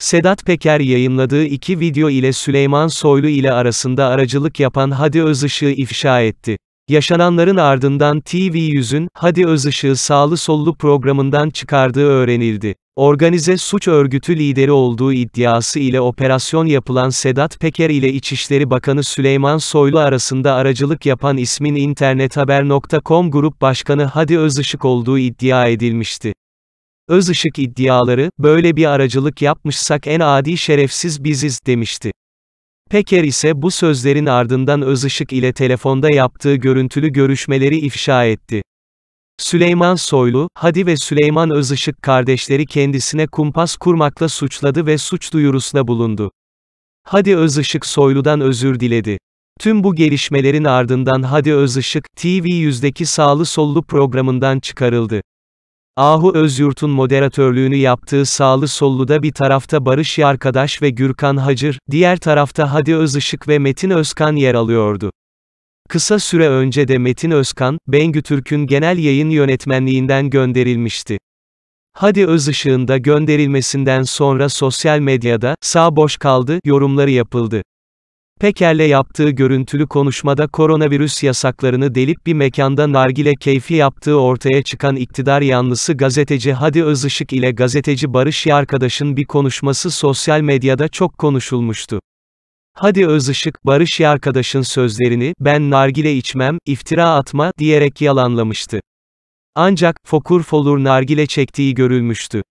Sedat Peker yayınladığı iki video ile Süleyman Soylu ile arasında aracılık yapan Hadi Özışığı ifşa etti. Yaşananların ardından TV100'ün, Hadi Özışığı sağlı sollu programından çıkardığı öğrenildi. Organize suç örgütü lideri olduğu iddiası ile operasyon yapılan Sedat Peker ile İçişleri Bakanı Süleyman Soylu arasında aracılık yapan ismin internethaber.com grup başkanı Hadi Özışık olduğu iddia edilmişti. Öz ışık iddiaları, böyle bir aracılık yapmışsak en adi şerefsiz biziz, demişti. Peker ise bu sözlerin ardından Özışık ile telefonda yaptığı görüntülü görüşmeleri ifşa etti. Süleyman Soylu, Hadi ve Süleyman Özışık kardeşleri kendisine kumpas kurmakla suçladı ve suç duyurusuna bulundu. Hadi Özışık Soylu'dan özür diledi. Tüm bu gelişmelerin ardından Hadi Özışık, TV100'deki sağlı sollu programından çıkarıldı. Ahu Özyurt'un moderatörlüğünü yaptığı sağlı solluda bir tarafta Barış Yarkadaş ve Gürkan Hacır, diğer tarafta Hadi Özışık ve Metin Özkan yer alıyordu. Kısa süre önce de Metin Özkan, Bengü Türk'ün genel yayın yönetmenliğinden gönderilmişti. Hadi Özışık'ın da gönderilmesinden sonra sosyal medyada, sağ boş kaldı, yorumları yapıldı. Peker'le yaptığı görüntülü konuşmada koronavirüs yasaklarını delip bir mekanda nargile keyfi yaptığı ortaya çıkan iktidar yanlısı gazeteci Hadi Özışık ile gazeteci Barış Yarkadaş'ın bir konuşması sosyal medyada çok konuşulmuştu. Hadi Özışık, Barış Yarkadaş'ın sözlerini, ben nargile içmem, iftira atma, diyerek yalanlamıştı. Ancak, fokur folur nargile çektiği görülmüştü.